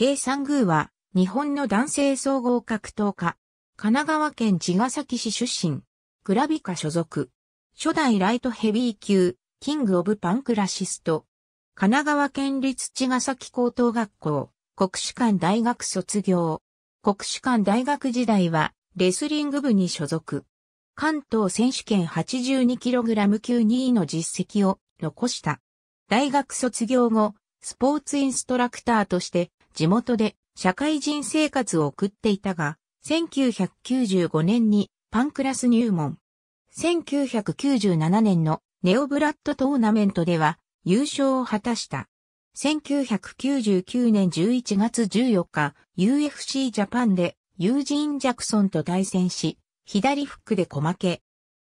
計算宮は、日本の男性総合格闘家。神奈川県茅ヶ崎市出身。グラビカ所属。初代ライトヘビー級、キングオブパンクラシスト。神奈川県立茅ヶ崎高等学校、国士館大学卒業。国士館大学時代は、レスリング部に所属。関東選手権 82kg 級2位の実績を残した。大学卒業後、スポーツインストラクターとして地元で社会人生活を送っていたが、1995年にパンクラス入門。1997年のネオブラッドトーナメントでは優勝を果たした。1999年11月14日、UFC ジャパンでユージーン・ジャクソンと対戦し、左フックで小負け。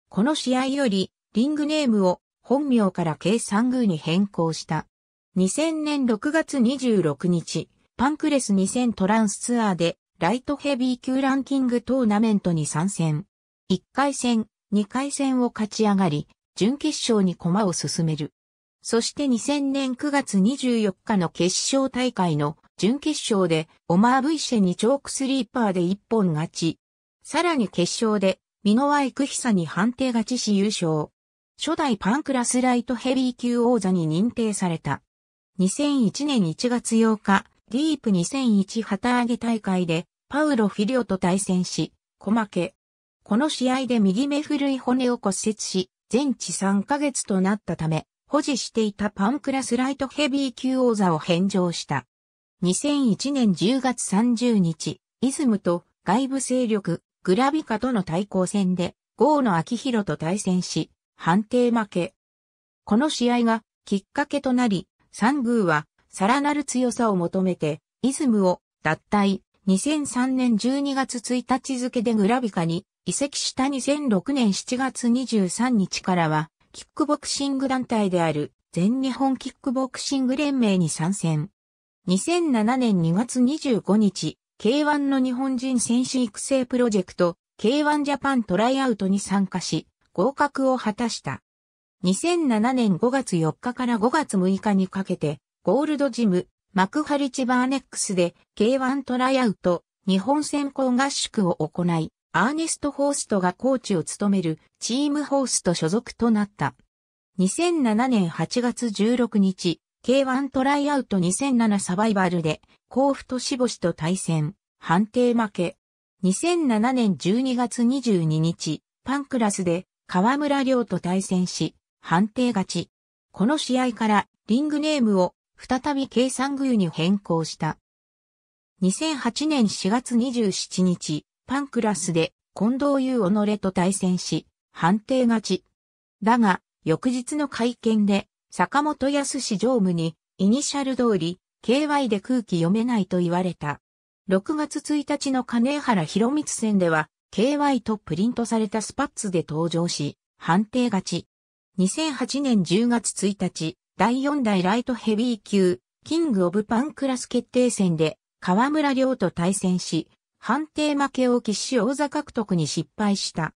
この試合より、リングネームを本名から計3宮に変更した。2000年6月26日、パンクレス2000トランスツアーで、ライトヘビー級ランキングトーナメントに参戦。1回戦、2回戦を勝ち上がり、準決勝に駒を進める。そして2000年9月24日の決勝大会の準決勝でオマー・ブイシェにチョークスリーパーで一本勝ち。さらに決勝でミノワイクヒサに判定勝ちし優勝。初代パンクラスライトヘビー級王座に認定された。2001年1月8日、ディープ2001旗揚げ大会でパウロ・フィリオと対戦し、小負け。この試合で右目古い骨を骨折し、全治3ヶ月となったため、保持していたパンクラスライトヘビー級王座を返上した。2001年10月30日、イズムと外部勢力、グラビカとの対抗戦で、ゴーキヒロと対戦し、判定負け。この試合がきっかけとなり、サングーはさらなる強さを求めて、イズムを脱退、2003年12月1日付でグラビカに移籍した2006年7月23日からは、キックボクシング団体である全日本キックボクシング連盟に参戦。2007年2月25日、K1 の日本人選手育成プロジェクト、K1 ジャパントライアウトに参加し、合格を果たした。2007年5月4日から5月6日にかけて、ゴールドジム、マクハリチバーネックスで K1 トライアウト、日本選考合宿を行い、アーネスト・ホーストがコーチを務めるチームホースト所属となった。2007年8月16日、K1 トライアウト2007サバイバルで、甲府としぼしと対戦、判定負け。2007年12月22日、パンクラスで、河村亮と対戦し、判定勝ち。この試合から、リングネームを、再び計算有に変更した。2008年4月27日、パンクラスで近藤優己と対戦し、判定勝ち。だが、翌日の会見で、坂本康史常務に、イニシャル通り、KY で空気読めないと言われた。6月1日の金原博光戦では、KY とプリントされたスパッツで登場し、判定勝ち。2008年10月1日、第4代ライトヘビー級、キングオブパンクラス決定戦で、河村亮と対戦し、判定負けを喫し王座獲得に失敗した。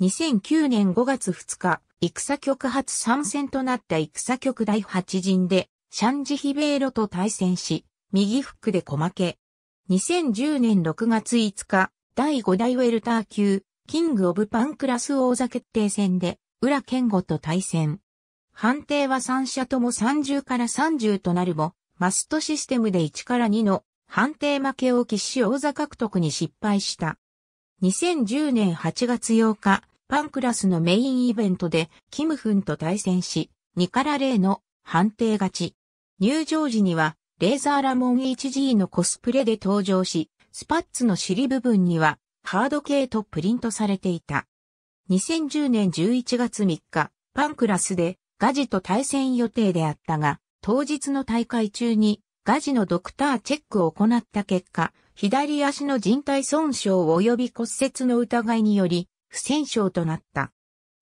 2009年5月2日、戦局初参戦となった戦局第8陣で、シャンジヒベーロと対戦し、右フックで小負け。2010年6月5日、第5代ウェルター級、キングオブパンクラス王座決定戦で、浦健吾と対戦。判定は3社とも30から30となるも、マストシステムで1から2の判定負けを喫し王座獲得に失敗した。2010年8月8日、パンクラスのメインイベントでキムフンと対戦し、2から0の判定勝ち。入場時には、レーザーラモン 1G のコスプレで登場し、スパッツの尻部分には、ハード系とプリントされていた。2010年11月3日、パンクラスでガジと対戦予定であったが、当日の大会中にガジのドクターチェックを行った結果、左足の人体損傷及び骨折の疑いにより、不戦勝となった。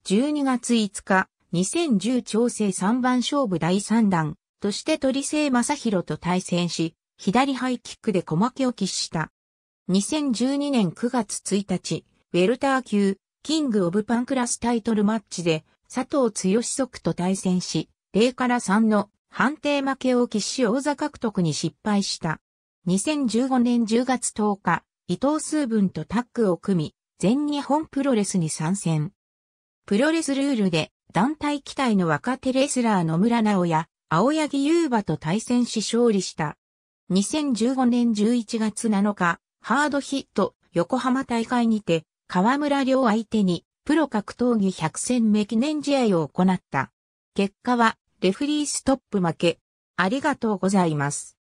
12月5日、2010調整3番勝負第3弾として鳥瀬正宏と対戦し、左ハイキックで小負けを喫した。2012年9月1日、ウェルター級、キングオブパンクラスタイトルマッチで、佐藤剛則と対戦し、0から3の判定負けを喫し王座獲得に失敗した。2015年10月10日、伊藤数文とタッグを組み、全日本プロレスに参戦。プロレスルールで団体期待の若手レスラー野村直や青柳優馬と対戦し勝利した。2015年11月7日、ハードヒット横浜大会にて河村両相手にプロ格闘技100戦目記念試合を行った。結果は、レフリーストップ負け。ありがとうございます。